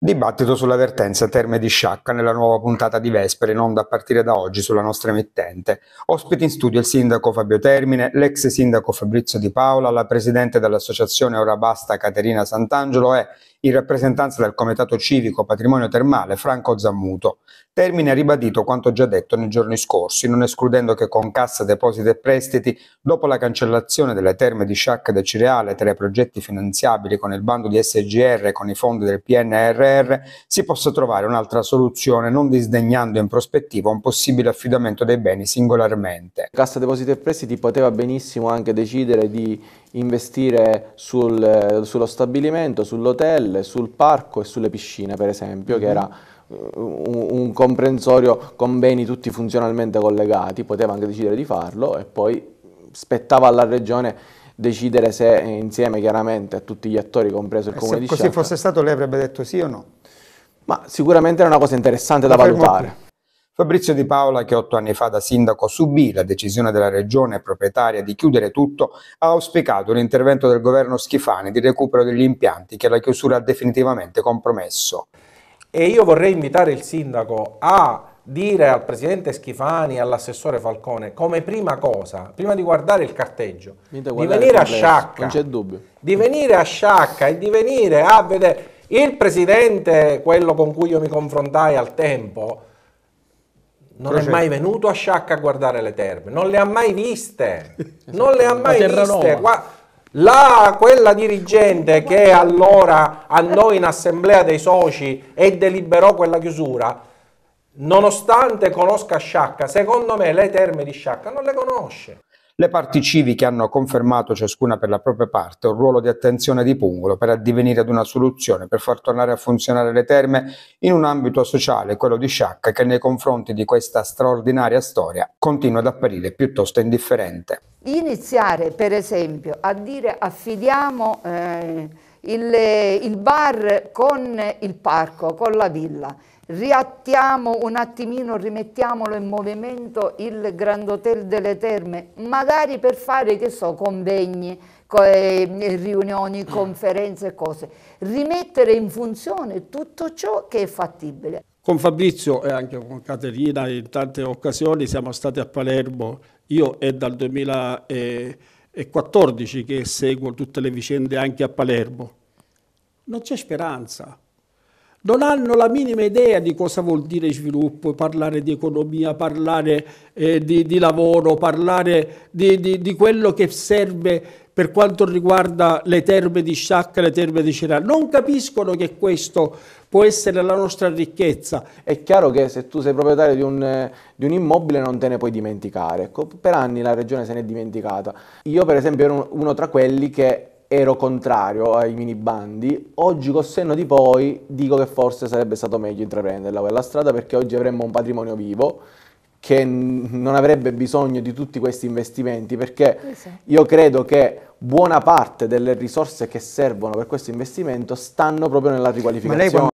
Dibattito sull'avvertenza Terme di Sciacca nella nuova puntata di Vespere non da partire da oggi sulla nostra emittente. Ospiti in studio il sindaco Fabio Termine, l'ex sindaco Fabrizio Di Paola, la presidente dell'associazione Ora Basta Caterina Sant'Angelo e in rappresentanza del Comitato Civico Patrimonio Termale Franco Zammuto. Termine ha ribadito quanto già detto nei giorni scorsi, non escludendo che con Cassa Depositi e Prestiti, dopo la cancellazione delle terme di Sciacca del Cireale tra i progetti finanziabili con il bando di SGR e con i fondi del PNR, PNRR, si possa trovare un'altra soluzione, non disdegnando in prospettiva un possibile affidamento dei beni singolarmente. Cassa Depositi e Prestiti poteva benissimo anche decidere di investire sul, sullo stabilimento, sull'hotel, sul parco e sulle piscine per esempio, che mhm. era eh, un, comprensorio con beni tutti funzionalmente collegati, poteva anche decidere di farlo e poi spettava alla regione decidere se insieme chiaramente a tutti gli attori, compreso il eh, e comune di Sciacca. Se così fosse stato lei avrebbe detto sì o no? Ma sicuramente era una cosa interessante da valutare. Fabrizio Di Paola, che otto anni fa da sindaco subì la decisione della regione proprietaria di chiudere tutto, ha auspicato l'intervento del governo Schifani di recupero degli impianti che la chiusura ha definitivamente compromesso. E io vorrei invitare il sindaco a dire al presidente Schifani, e all'assessore Falcone, come prima cosa, prima di guardare il carteggio, guardare di venire a Sciacca, di venire a Sciacca e di venire a vedere il presidente, quello con cui io mi confrontai al tempo, non Procede. è mai venuto a Sciacca a guardare le terme, non le ha mai viste, esatto. non le ha mai viste. La, quella dirigente che allora andò in assemblea dei soci e deliberò quella chiusura, nonostante conosca Sciacca, secondo me le terme di Sciacca non le conosce. Le parti civiche hanno confermato ciascuna per la propria parte un ruolo di attenzione di Pungolo per addivenire ad una soluzione per far tornare a funzionare le terme in un ambito sociale, quello di Sciacca, che nei confronti di questa straordinaria storia continua ad apparire piuttosto indifferente. Iniziare per esempio a dire affidiamo eh, il, il bar con il parco, con la villa, riattiamo un attimino, rimettiamolo in movimento il Grand Hotel delle Terme, magari per fare, che so, convegni, eh, riunioni, mm. conferenze e cose. Rimettere in funzione tutto ciò che è fattibile. Con Fabrizio e anche con Caterina in tante occasioni siamo stati a Palermo, io è dal 2014 che seguo tutte le vicende anche a Palermo. Non c'è speranza, non hanno la minima idea di cosa vuol dire sviluppo, parlare di economia, parlare eh, di, di, lavoro, parlare di, di, di, quello che serve per quanto riguarda le terme di sciacca, le terme di Cirà. Non capiscono che questo può essere la nostra ricchezza. È chiaro che se tu sei proprietario di un, di un immobile non te ne puoi dimenticare. Ecco, per anni la regione se n'è dimenticata. Io per esempio ero uno tra quelli che ero contrario ai mini bandi, oggi col senno di poi dico che forse sarebbe stato meglio intraprenderla quella strada perché oggi avremmo un patrimonio vivo che non avrebbe bisogno di tutti questi investimenti perché io credo che buona parte delle risorse che servono per questo investimento stanno proprio nella riqualificazione.